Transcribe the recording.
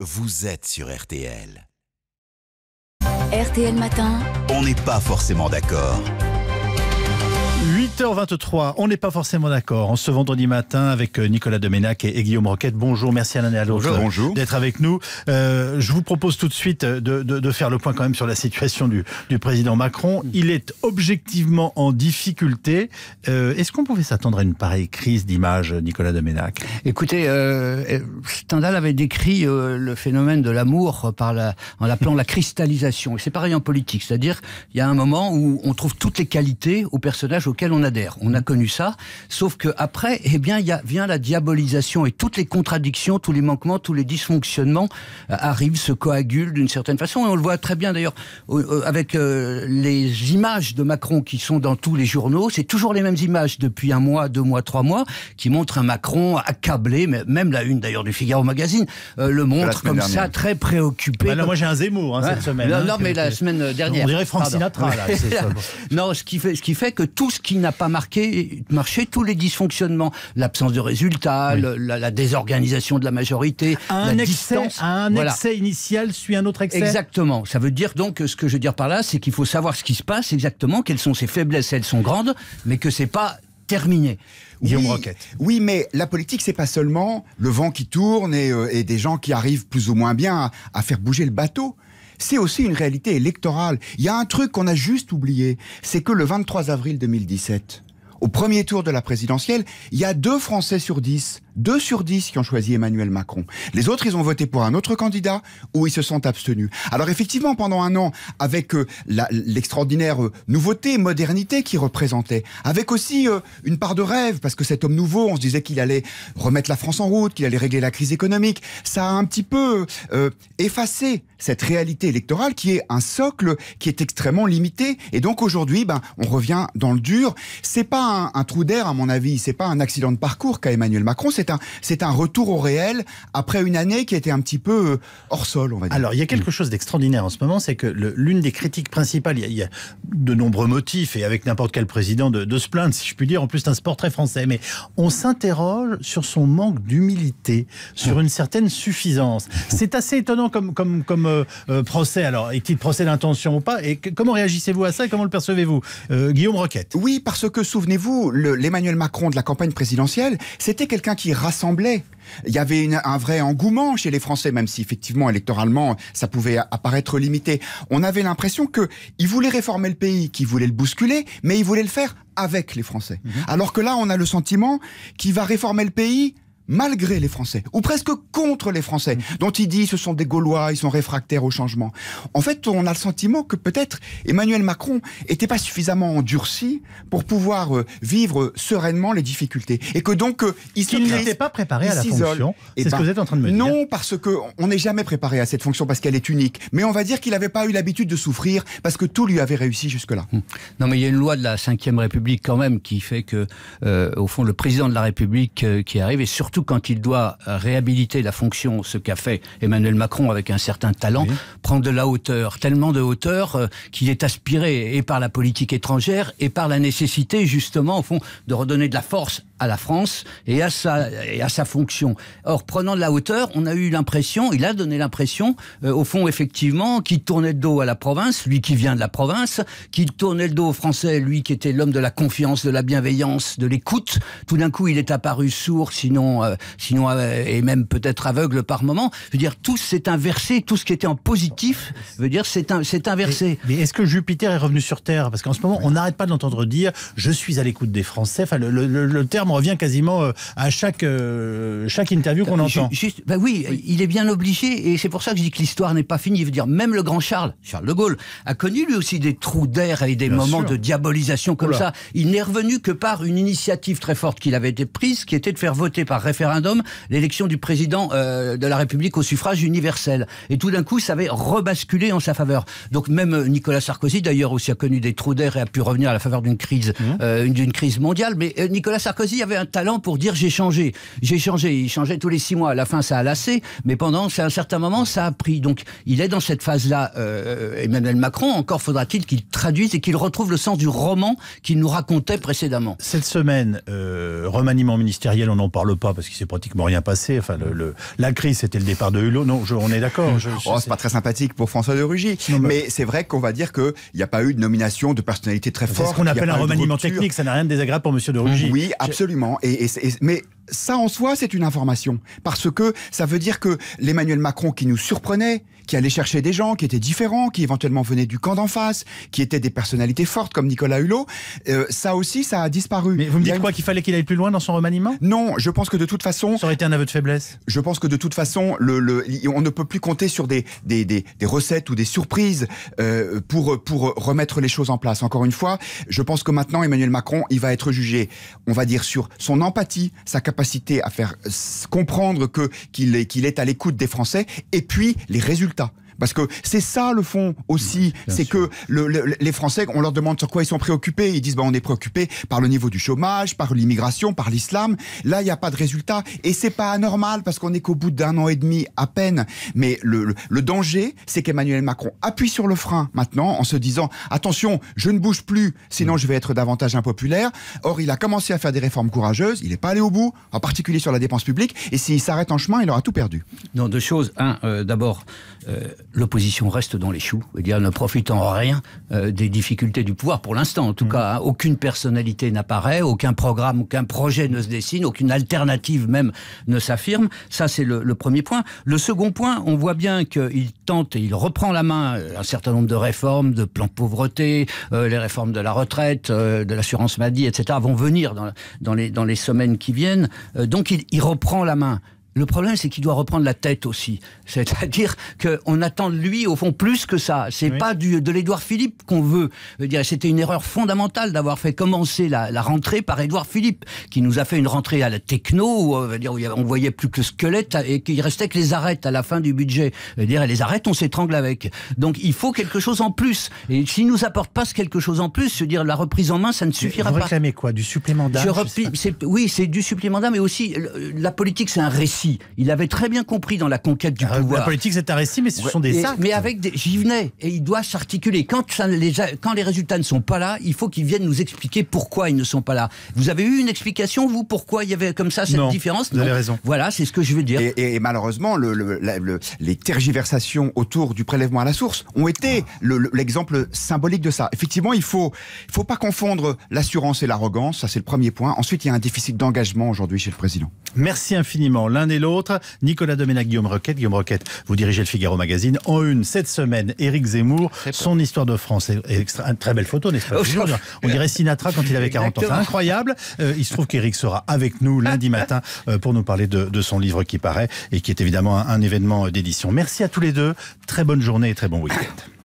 vous êtes sur RTL. RTL Matin. On n'est pas forcément d'accord. 8h23, on n'est pas forcément d'accord. en Ce vendredi matin, avec euh, Nicolas Domenac et Guillaume Roquette, bonjour, merci à l'un à l'autre d'être avec nous. Euh, je vous propose tout de suite de, faire le point quand même sur la situation du, président Macron. Il est objectivement en difficulté. Euh, est-ce qu'on pouvait s'attendre à une pareille crise d'image, Nicolas Domenac Écoutez, Stendhal avait décrit le phénomène de l'amour en l'appelant la cristallisation. Et c'est pareil en politique, c'est-à-dire il y a un moment où on trouve toutes les qualités au personnage auquel on adhère. On a connu ça, sauf que après, eh bien, il y a, vient la diabolisation et toutes les contradictions, tous les manquements, tous les dysfonctionnements euh, arrivent, se coagulent d'une certaine façon. Et on le voit très bien d'ailleurs avec euh, les images de Macron qui sont dans tous les journaux. C'est toujours les mêmes images depuis un mois, deux mois, trois mois, qui montrent un Macron accablé, même la une d'ailleurs du Figaro Magazine euh, le montre comme ça, très préoccupé. Bah moi j'ai un zémo, hein, cette semaine. Non, hein, mais la semaine dernière. On dirait Franck Sinatra. non, ce qui fait, ce qui fait que tout ce qui n'a pas marqué, marché tous les dysfonctionnements, l'absence de résultats, la, désorganisation de la majorité, un la excès, Un excès initial suit un autre excès. Exactement. Ça veut dire donc ce que je veux dire par là, c'est qu'il faut savoir ce qui se passe exactement, quelles sont ses faiblesses, elles sont grandes, mais que c'est pas terminé. oui, Oui, mais la politique, c'est pas seulement le vent qui tourne et, euh, des gens qui arrivent plus ou moins bien à faire bouger le bateau c'est aussi une réalité électorale. Il y a un truc qu'on a juste oublié, c'est que le 23 avril 2017, au premier tour de la présidentielle, il y a deux Français sur dix 2 sur 10 qui ont choisi Emmanuel Macron. Les autres, ils ont voté pour un autre candidat ou ils se sont abstenus. Alors effectivement, pendant un an, avec euh, l'extraordinaire euh, nouveauté, modernité qu'il représentait, avec aussi euh, une part de rêve, parce que cet homme nouveau, on se disait qu'il allait remettre la France en route, qu'il allait régler la crise économique, ça a un petit peu effacé cette réalité électorale qui est un socle qui est extrêmement limité. Et donc aujourd'hui, ben, on revient dans le dur. C'est pas un, trou d'air, à mon avis, c'est pas un accident de parcours qu'a Emmanuel Macron, c'est un, retour au réel après une année qui était un petit peu euh, hors sol, on va dire. Alors, il y a quelque mm. chose d'extraordinaire en ce moment, c'est que l'une des critiques principales, il y, a, de nombreux motifs, et avec n'importe quel président, de, se plaindre, si je puis dire, en plus d'un sport très français, mais on s'interroge sur son manque d'humilité, sur une certaine suffisance. C'est assez étonnant comme, comme, comme euh, euh, procès. Alors, est-il procès d'intention ou pas Et comment réagissez-vous à ça et comment le percevez-vous Guillaume Roquette. Oui, parce que souvenez-vous, l'Emmanuel Macron de la campagne présidentielle, c'était quelqu'un qui rassemblés Il y avait un vrai engouement chez les Français, même si effectivement électoralement ça pouvait apparaître limité. On avait l'impression que ils voulaient réformer le pays, qu'ils voulaient le bousculer, mais ils voulaient le faire avec les Français. Mhm. Alors que là, on a le sentiment qu'il va réformer le pays malgré les Français, ou presque contre les Français, mm. dont il dit ce sont des Gaulois, ils sont réfractaires au changement. En fait, on a le sentiment que peut-être Emmanuel Macron n'était pas suffisamment endurci pour pouvoir euh, vivre sereinement les difficultés, et que donc euh, il n'était pas préparé à la fonction. Eh C'est ce que ben, vous en train de me dire. Non, parce qu'on n'est jamais préparé à cette fonction parce qu'elle est unique. Mais on va dire qu'il n'avait pas eu l'habitude de souffrir parce que tout lui avait réussi jusque-là. Mm. Non, mais il y a une loi de la Ve République quand même qui fait que, euh, au fond, le président de la République qui arrive et surtout quand il doit euh, réhabiliter la fonction, ce qu'a fait Emmanuel Macron avec un certain talent, prendre prend de la hauteur, tellement de hauteur euh, qu'il est aspiré et par la politique étrangère et par la nécessité justement au fond de redonner de la force à la France et à sa, et à sa fonction. Or, prenant de la hauteur, on a eu l'impression, il a donné l'impression, euh, au fond, effectivement, qu'il tournait le dos à la province, lui qui vient de la province, qu'il tournait le dos aux Français, lui qui était l'homme de la confiance, de la bienveillance, de l'écoute. Tout d'un coup, il est apparu sourd, sinon sinon, euh, euh, et même peut-être aveugle par moment. Je veux dire, tout s'est inversé, tout ce qui était en positif, je dire, c'est inversé. Mais, est-ce que Jupiter est revenu sur Terre Parce qu'en ce moment, on n'arrête pas de l'entendre dire je suis à l'écoute des Français. Enfin, le, terme revient quasiment euh, à chaque, chaque interview qu'on entend. Juste, bah oui, il est bien obligé, et c'est pour ça que je dis que l'histoire n'est pas finie. Je veux dire, même le grand Charles, Charles de Gaulle, a connu lui aussi des trous d'air et des moments de diabolisation comme ça. Il n'est revenu que par une initiative très forte qu'il avait prise, qui était de faire voter par référendum l'élection du président euh, de la République au suffrage universel. Et tout d'un coup, ça avait rebasculé en sa faveur. Donc même euh, Nicolas Sarkozy, d'ailleurs, aussi a connu des trous d'air et a pu revenir à la faveur d'une crise, mmh. euh, d'une crise mondiale. Mais Nicolas Sarkozy avait un talent pour dire j'ai changé, j'ai changé. Il changeait tous les six mois. À la fin, ça a lassé, mais pendant un certain moment, ça a pris. Donc il est dans cette phase-là. Emmanuel Macron, encore faudra-t-il qu'il traduise et qu'il retrouve le sens du roman qu'il nous racontait précédemment. Cette semaine, remaniement ministériel, on n'en parle pas parce qu'il s'est pratiquement rien passé. Enfin, la crise, c'était le départ de Hulot. Non, on est d'accord. Oh, c'est pas très sympathique pour François de Rugy. mais, c'est vrai qu'on va dire qu'il n'y a pas eu de nomination de personnalité très forte. C'est ce qu'on appelle un remaniement technique. Ça n'a rien de désagréable pour M. de Rugy. Oui, absolument. mais ça en soi, c'est une information. Parce que ça veut dire que l'Emmanuel Macron qui nous surprenait, qui allait chercher des gens qui étaient différents, qui éventuellement venaient du camp d'en face, qui étaient des personnalités fortes comme Nicolas Hulot, euh, ça aussi, ça a disparu. Mais vous me dites quoi Qu'il fallait qu'il aille plus loin dans son remaniement Non, je pense que de toute façon. Ça aurait été un aveu de faiblesse Je pense que de toute façon, le, on ne peut plus compter sur des, des, recettes ou des surprises euh, pour, pour remettre les choses en place. Encore une fois, je pense que maintenant, Emmanuel Macron, il va être jugé, on va dire, sur son empathie, sa capacité capacité à faire comprendre qu'il est à l'écoute des Français, et puis les résultats. Parce que c'est ça le fond aussi, c'est que les Français, on leur demande sur quoi ils sont préoccupés. Ils disent bah, on est préoccupé par le niveau du chômage, par l'immigration, par l'islam. Là, il n'y a pas de résultat. Et c'est pas anormal parce qu'on est qu'au bout d'un an et demi à peine. Mais le, danger, c'est qu'Emmanuel Macron appuie sur le frein maintenant en se disant attention, je ne bouge plus, sinon je vais être davantage impopulaire. Or, il a commencé à faire des réformes courageuses, il n'est pas allé au bout, en particulier sur la dépense publique. Et s'il s'arrête en chemin, il aura tout perdu. Non, deux choses. Un, euh, d'abord, euh, l'opposition reste dans les choux, et eh dire ne profitant rien euh, des difficultés du pouvoir pour l'instant. En tout mm. cas, hein. aucune personnalité n'apparaît, aucun programme, aucun projet ne se dessine, aucune alternative même ne s'affirme. Ça, c'est le, premier point. Le second point, on voit bien qu'il tente et il reprend la main euh, un certain nombre de réformes, de plans pauvreté, euh, les réformes de la retraite, de l'assurance maladie, etc. vont venir dans, dans, les, dans les semaines qui viennent. donc, il, il reprend la main. Le problème, c'est qu'il doit reprendre la tête aussi. C'est-à-dire qu'on attend de lui, au fond, plus que ça. C'est n'est pas de l'Édouard Philippe qu'on veut. C'était une erreur fondamentale d'avoir fait commencer la, rentrée par Édouard Philippe, qui nous a fait une rentrée à la techno, euh, où, on on voyait plus que le squelette et qu'il restait que les arrêtes à la fin du budget. Dire, les arêtes, on s'étrangle avec. Donc il faut quelque chose en plus. Et s'il nous apporte pas quelque chose en plus, se dire, la reprise en main, ça ne suffira pas. Vous réclamez quoi Du supplément d'âme Oui, c'est du supplément d'âme, mais aussi, la politique, c'est un récit. Il avait très bien compris dans la conquête du ah, pouvoir. La politique, c'est un récit, mais ce sont des et, Mais avec des... j'y venais et il doit s'articuler. Quand, les, quand les résultats ne sont pas là, il faut qu'ils viennent nous expliquer pourquoi ils ne sont pas là. Vous avez eu une explication, vous, pourquoi il y avait comme ça cette non, différence Vous avez raison. Voilà, c'est ce que je veux dire. Et, malheureusement, le, les tergiversations autour du prélèvement à la source ont été l'exemple symbolique de ça. Effectivement, il faut, faut pas confondre l'assurance et l'arrogance. Ça, c'est le premier point. Ensuite, il y a un déficit d'engagement aujourd'hui chez le président. Merci infiniment et l'autre. Nicolas Domenac, Guillaume Roquette. Guillaume Roquette, vous dirigez le Figaro Magazine. En une, cette semaine, Éric Zemmour, son histoire de France est une très belle photo, n'est-ce pas On dirait Sinatra quand il avait 40 ans. C'est incroyable. Euh, il se trouve qu'Éric sera avec nous lundi matin euh, pour nous parler de, son livre qui paraît et qui est évidemment un événement d'édition. Merci à tous les deux. Très bonne journée et très bon week-end.